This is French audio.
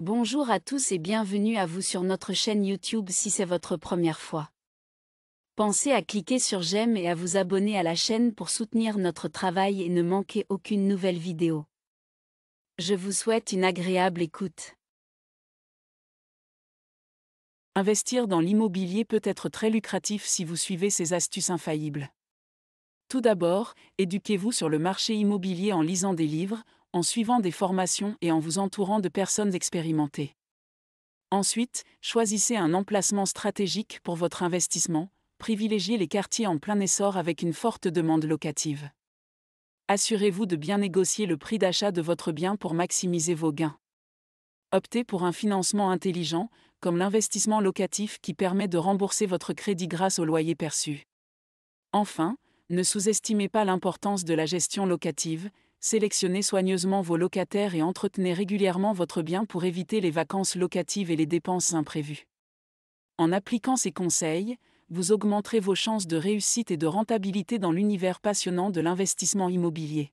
Bonjour à tous et bienvenue à vous sur notre chaîne YouTube si c'est votre première fois. Pensez à cliquer sur j'aime et à vous abonner à la chaîne pour soutenir notre travail et ne manquer aucune nouvelle vidéo. Je vous souhaite une agréable écoute. Investir dans l'immobilier peut être très lucratif si vous suivez ces astuces infaillibles. Tout d'abord, éduquez-vous sur le marché immobilier en lisant des livres, en suivant des formations et en vous entourant de personnes expérimentées. Ensuite, choisissez un emplacement stratégique pour votre investissement, privilégiez les quartiers en plein essor avec une forte demande locative. Assurez-vous de bien négocier le prix d'achat de votre bien pour maximiser vos gains. Optez pour un financement intelligent, comme l'investissement locatif qui permet de rembourser votre crédit grâce au loyer perçu. Enfin, ne sous-estimez pas l'importance de la gestion locative, sélectionnez soigneusement vos locataires et entretenez régulièrement votre bien pour éviter les vacances locatives et les dépenses imprévues. En appliquant ces conseils, vous augmenterez vos chances de réussite et de rentabilité dans l'univers passionnant de l'investissement immobilier.